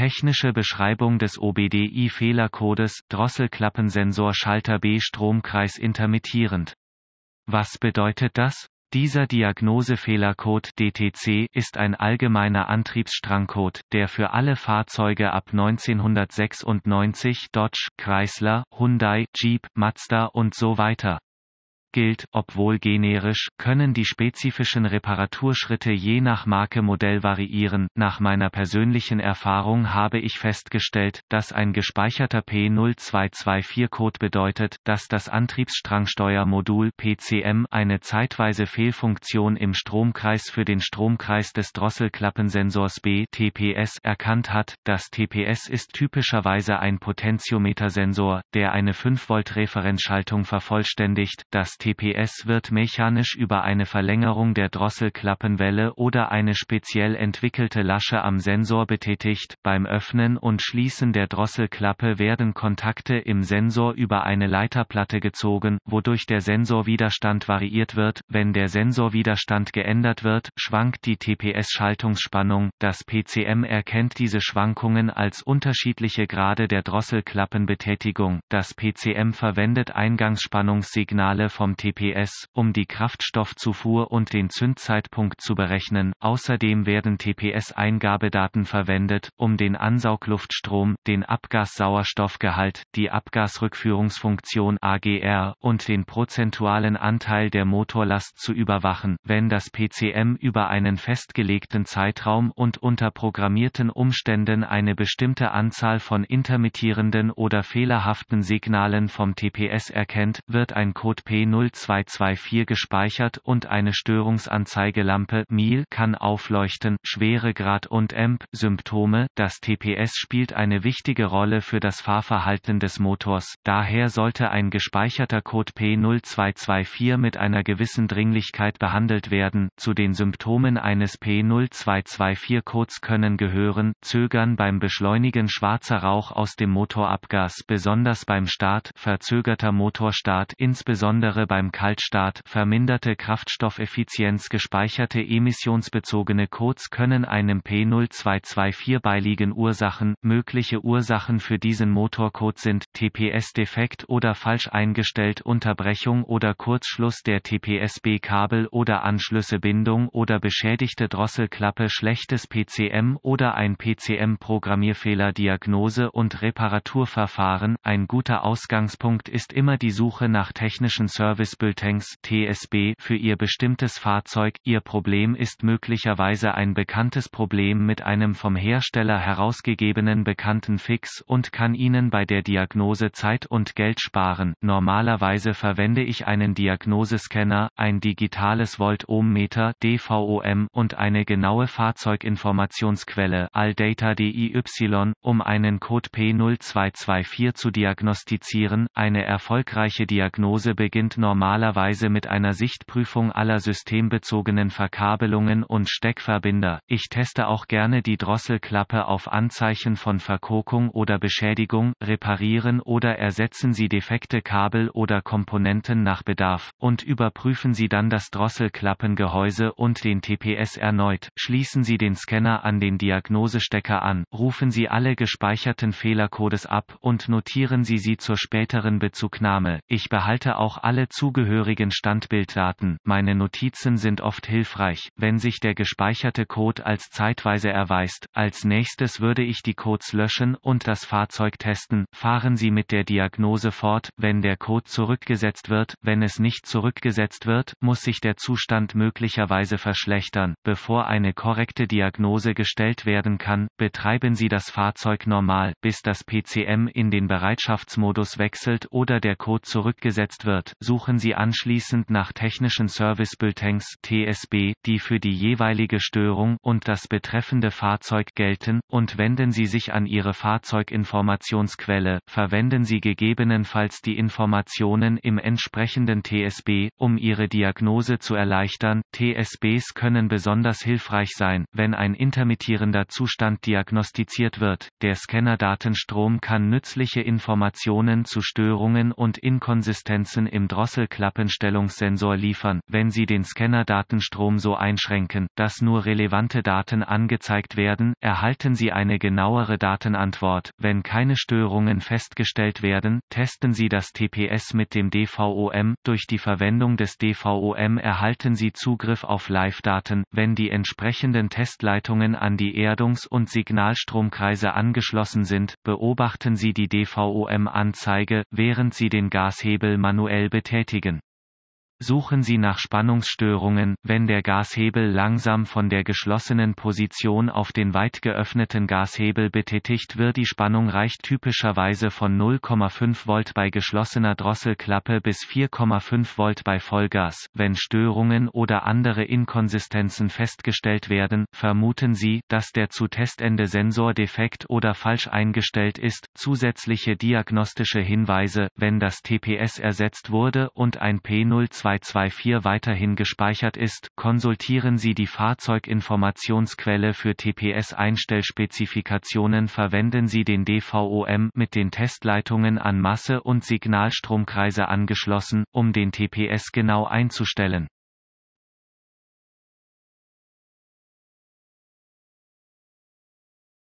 Technische Beschreibung des OBDI-Fehlercodes, Drosselklappensensor Schalter B Stromkreis intermittierend. Was bedeutet das? Dieser Diagnosefehlercode DTC ist ein allgemeiner Antriebsstrangcode, der für alle Fahrzeuge ab 1996 Dodge, Chrysler, Hyundai, Jeep, Mazda und so weiter gilt, obwohl generisch, können die spezifischen Reparaturschritte je nach Marke Modell variieren. Nach meiner persönlichen Erfahrung habe ich festgestellt, dass ein gespeicherter P0224-Code bedeutet, dass das Antriebsstrangsteuermodul PCM eine zeitweise Fehlfunktion im Stromkreis für den Stromkreis des Drosselklappensensors B TPS erkannt hat. Das TPS ist typischerweise ein Potentiometersensor, der eine 5 Volt Referenzschaltung vervollständigt. Das TPS wird mechanisch über eine Verlängerung der Drosselklappenwelle oder eine speziell entwickelte Lasche am Sensor betätigt. Beim Öffnen und Schließen der Drosselklappe werden Kontakte im Sensor über eine Leiterplatte gezogen, wodurch der Sensorwiderstand variiert wird. Wenn der Sensorwiderstand geändert wird, schwankt die TPS-Schaltungsspannung. Das PCM erkennt diese Schwankungen als unterschiedliche Grade der Drosselklappenbetätigung. Das PCM verwendet Eingangsspannungssignale vom vom TPS, um die Kraftstoffzufuhr und den Zündzeitpunkt zu berechnen. Außerdem werden TPS-Eingabedaten verwendet, um den Ansaugluftstrom, den Abgassauerstoffgehalt, die Abgasrückführungsfunktion AGR und den prozentualen Anteil der Motorlast zu überwachen. Wenn das PCM über einen festgelegten Zeitraum und unter programmierten Umständen eine bestimmte Anzahl von intermittierenden oder fehlerhaften Signalen vom TPS erkennt, wird ein Code P0 0224 gespeichert und eine Störungsanzeigelampe MIL kann aufleuchten. Schweregrad und EMP Symptome. Das TPS spielt eine wichtige Rolle für das Fahrverhalten des Motors. Daher sollte ein gespeicherter Code P0224 mit einer gewissen Dringlichkeit behandelt werden. Zu den Symptomen eines P0224 Codes können gehören Zögern beim Beschleunigen, schwarzer Rauch aus dem Motorabgas, besonders beim Start, verzögerter Motorstart, insbesondere beim Kaltstart verminderte Kraftstoffeffizienz gespeicherte emissionsbezogene Codes können einem P0224 beiliegen Ursachen. Mögliche Ursachen für diesen Motorcode sind TPS-Defekt oder falsch eingestellt Unterbrechung oder Kurzschluss der TPSB-Kabel oder Anschlüssebindung oder beschädigte Drosselklappe schlechtes PCM oder ein PCM-Programmierfehler Diagnose und Reparaturverfahren. Ein guter Ausgangspunkt ist immer die Suche nach technischen Services Service Bulletins TSB für ihr bestimmtes Fahrzeug. Ihr Problem ist möglicherweise ein bekanntes Problem mit einem vom Hersteller herausgegebenen bekannten Fix und kann Ihnen bei der Diagnose Zeit und Geld sparen. Normalerweise verwende ich einen Diagnosescanner, ein digitales Voltohmmeter DVOM und eine genaue Fahrzeuginformationsquelle Aldata um einen Code P0224 zu diagnostizieren. Eine erfolgreiche Diagnose beginnt normalerweise normalerweise mit einer Sichtprüfung aller systembezogenen Verkabelungen und Steckverbinder. Ich teste auch gerne die Drosselklappe auf Anzeichen von Verkokung oder Beschädigung, reparieren oder ersetzen Sie defekte Kabel oder Komponenten nach Bedarf und überprüfen Sie dann das Drosselklappengehäuse und den TPS erneut. Schließen Sie den Scanner an den Diagnosestecker an, rufen Sie alle gespeicherten Fehlercodes ab und notieren Sie sie zur späteren Bezugnahme. Ich behalte auch alle dazugehörigen Standbilddaten. Meine Notizen sind oft hilfreich, wenn sich der gespeicherte Code als zeitweise erweist. Als nächstes würde ich die Codes löschen und das Fahrzeug testen. Fahren Sie mit der Diagnose fort, wenn der Code zurückgesetzt wird. Wenn es nicht zurückgesetzt wird, muss sich der Zustand möglicherweise verschlechtern. Bevor eine korrekte Diagnose gestellt werden kann, betreiben Sie das Fahrzeug normal, bis das PCM in den Bereitschaftsmodus wechselt oder der Code zurückgesetzt wird. Suchen suchen Sie anschließend nach technischen Service Bulletins (TSB), die für die jeweilige Störung und das betreffende Fahrzeug gelten, und wenden Sie sich an Ihre Fahrzeuginformationsquelle. Verwenden Sie gegebenenfalls die Informationen im entsprechenden TSB, um Ihre Diagnose zu erleichtern. TSBs können besonders hilfreich sein, wenn ein intermittierender Zustand diagnostiziert wird. Der Scannerdatenstrom kann nützliche Informationen zu Störungen und Inkonsistenzen im Drossel Russell-Klappenstellungssensor liefern, wenn Sie den Scanner-Datenstrom so einschränken, dass nur relevante Daten angezeigt werden, erhalten Sie eine genauere Datenantwort. Wenn keine Störungen festgestellt werden, testen Sie das TPS mit dem DVOM. Durch die Verwendung des DVOM erhalten Sie Zugriff auf Live-Daten, wenn die entsprechenden Testleitungen an die Erdungs- und Signalstromkreise angeschlossen sind, beobachten Sie die DVOM-Anzeige, während Sie den Gashebel manuell betätigen betätigen Suchen Sie nach Spannungsstörungen, wenn der Gashebel langsam von der geschlossenen Position auf den weit geöffneten Gashebel betätigt wird. Die Spannung reicht typischerweise von 0,5 Volt bei geschlossener Drosselklappe bis 4,5 Volt bei Vollgas. Wenn Störungen oder andere Inkonsistenzen festgestellt werden, vermuten Sie, dass der zu Testende Sensor defekt oder falsch eingestellt ist. Zusätzliche diagnostische Hinweise, wenn das TPS ersetzt wurde und ein P02 224 weiterhin gespeichert ist, konsultieren Sie die Fahrzeuginformationsquelle für TPS-Einstellspezifikationen Verwenden Sie den DVOM mit den Testleitungen an Masse- und Signalstromkreise angeschlossen, um den TPS genau einzustellen